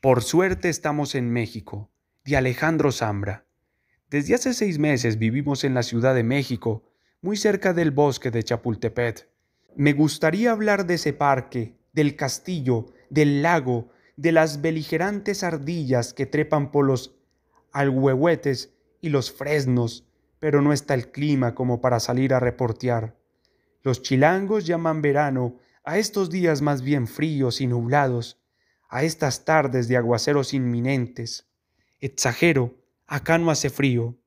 Por suerte estamos en México, de Alejandro Zambra. Desde hace seis meses vivimos en la Ciudad de México, muy cerca del bosque de Chapultepec. Me gustaría hablar de ese parque, del castillo, del lago, de las beligerantes ardillas que trepan por los alhuehuetes y los fresnos, pero no está el clima como para salir a reportear. Los chilangos llaman verano a estos días más bien fríos y nublados, a estas tardes de aguaceros inminentes. Exagero, acá no hace frío.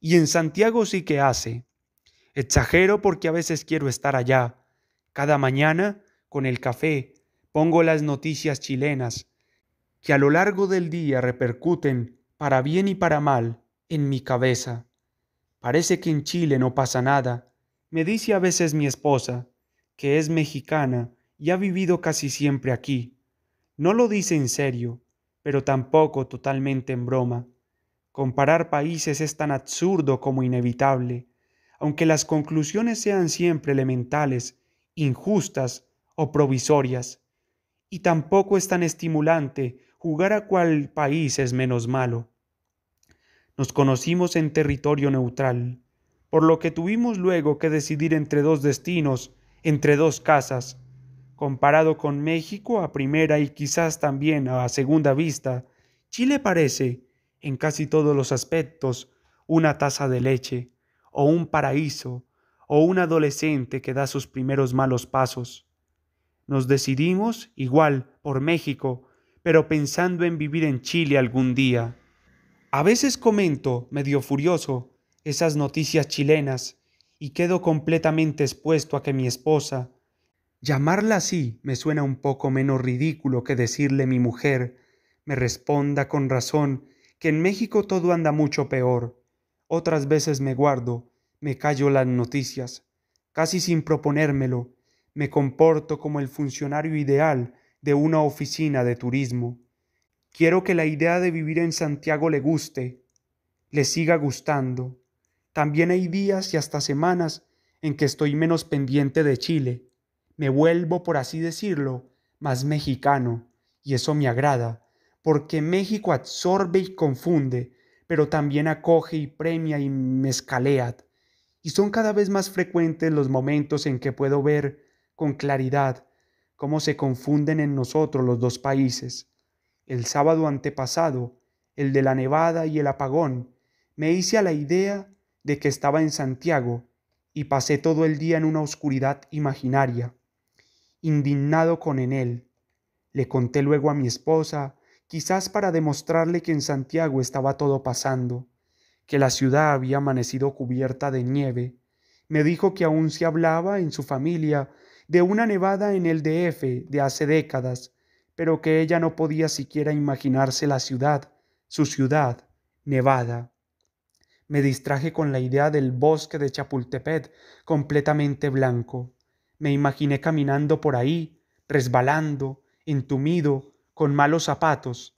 Y en Santiago sí que hace. Exagero porque a veces quiero estar allá. Cada mañana, con el café, pongo las noticias chilenas, que a lo largo del día repercuten, para bien y para mal, en mi cabeza. Parece que en Chile no pasa nada. Me dice a veces mi esposa, que es mexicana y ha vivido casi siempre aquí no lo dice en serio, pero tampoco totalmente en broma. Comparar países es tan absurdo como inevitable, aunque las conclusiones sean siempre elementales, injustas o provisorias. Y tampoco es tan estimulante jugar a cuál país es menos malo. Nos conocimos en territorio neutral, por lo que tuvimos luego que decidir entre dos destinos, entre dos casas, Comparado con México a primera y quizás también a segunda vista, Chile parece, en casi todos los aspectos, una taza de leche, o un paraíso, o un adolescente que da sus primeros malos pasos. Nos decidimos, igual, por México, pero pensando en vivir en Chile algún día. A veces comento, medio furioso, esas noticias chilenas, y quedo completamente expuesto a que mi esposa, Llamarla así me suena un poco menos ridículo que decirle mi mujer, me responda con razón que en México todo anda mucho peor. Otras veces me guardo, me callo las noticias, casi sin proponérmelo, me comporto como el funcionario ideal de una oficina de turismo. Quiero que la idea de vivir en Santiago le guste, le siga gustando. También hay días y hasta semanas en que estoy menos pendiente de Chile, me vuelvo, por así decirlo, más mexicano, y eso me agrada, porque México absorbe y confunde, pero también acoge y premia y mezcalea. Y son cada vez más frecuentes los momentos en que puedo ver con claridad cómo se confunden en nosotros los dos países. El sábado antepasado, el de la nevada y el apagón, me hice a la idea de que estaba en Santiago y pasé todo el día en una oscuridad imaginaria indignado con él Le conté luego a mi esposa, quizás para demostrarle que en Santiago estaba todo pasando, que la ciudad había amanecido cubierta de nieve. Me dijo que aún se hablaba en su familia de una nevada en el DF de hace décadas, pero que ella no podía siquiera imaginarse la ciudad, su ciudad, nevada. Me distraje con la idea del bosque de Chapultepec completamente blanco. Me imaginé caminando por ahí, resbalando, entumido, con malos zapatos.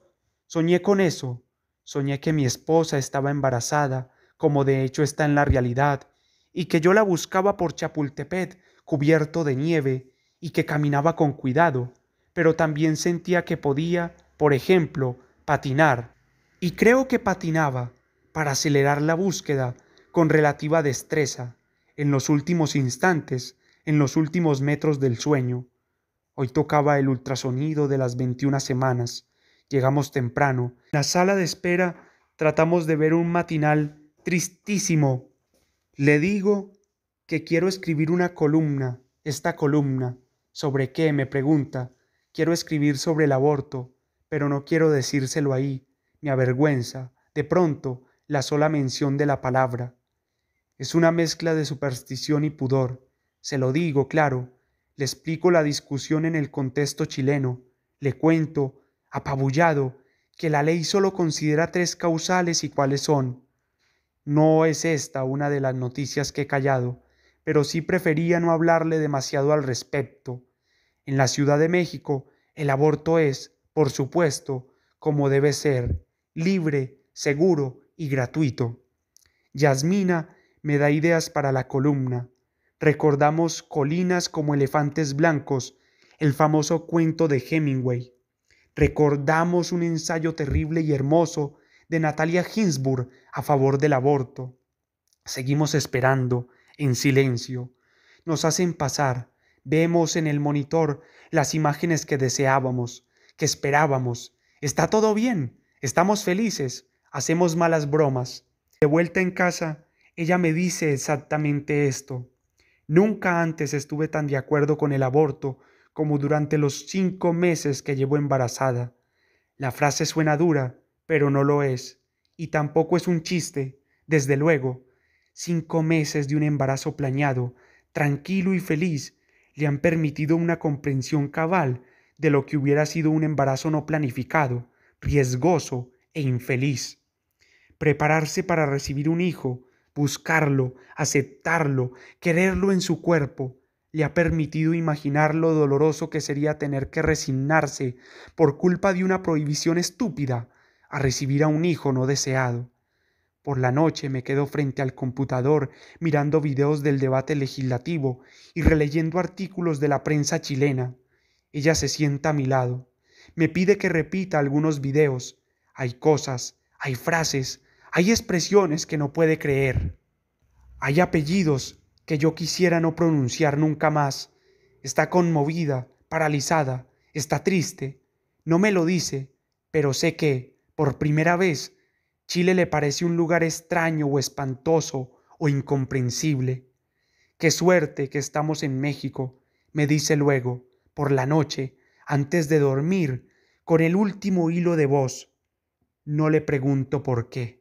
Soñé con eso. Soñé que mi esposa estaba embarazada, como de hecho está en la realidad, y que yo la buscaba por Chapultepec, cubierto de nieve, y que caminaba con cuidado, pero también sentía que podía, por ejemplo, patinar. Y creo que patinaba, para acelerar la búsqueda, con relativa destreza. En los últimos instantes en los últimos metros del sueño. Hoy tocaba el ultrasonido de las 21 semanas. Llegamos temprano. En la sala de espera tratamos de ver un matinal tristísimo. Le digo que quiero escribir una columna, esta columna. ¿Sobre qué? me pregunta. Quiero escribir sobre el aborto, pero no quiero decírselo ahí. Me avergüenza. De pronto, la sola mención de la palabra. Es una mezcla de superstición y pudor. Se lo digo, claro, le explico la discusión en el contexto chileno, le cuento, apabullado, que la ley solo considera tres causales y cuáles son. No es esta una de las noticias que he callado, pero sí prefería no hablarle demasiado al respecto. En la Ciudad de México, el aborto es, por supuesto, como debe ser, libre, seguro y gratuito. Yasmina me da ideas para la columna recordamos colinas como elefantes blancos, el famoso cuento de Hemingway. Recordamos un ensayo terrible y hermoso de Natalia Hinsburg a favor del aborto. Seguimos esperando, en silencio. Nos hacen pasar, vemos en el monitor las imágenes que deseábamos, que esperábamos. Está todo bien, estamos felices, hacemos malas bromas. De vuelta en casa, ella me dice exactamente esto. Nunca antes estuve tan de acuerdo con el aborto como durante los cinco meses que llevo embarazada. La frase suena dura, pero no lo es, y tampoco es un chiste, desde luego. Cinco meses de un embarazo planeado, tranquilo y feliz, le han permitido una comprensión cabal de lo que hubiera sido un embarazo no planificado, riesgoso e infeliz. Prepararse para recibir un hijo buscarlo, aceptarlo, quererlo en su cuerpo, le ha permitido imaginar lo doloroso que sería tener que resignarse, por culpa de una prohibición estúpida, a recibir a un hijo no deseado. Por la noche me quedo frente al computador mirando videos del debate legislativo y releyendo artículos de la prensa chilena. Ella se sienta a mi lado. Me pide que repita algunos videos. Hay cosas, hay frases, hay expresiones que no puede creer. Hay apellidos que yo quisiera no pronunciar nunca más. Está conmovida, paralizada, está triste. No me lo dice, pero sé que, por primera vez, Chile le parece un lugar extraño o espantoso o incomprensible. Qué suerte que estamos en México, me dice luego, por la noche, antes de dormir, con el último hilo de voz. No le pregunto por qué.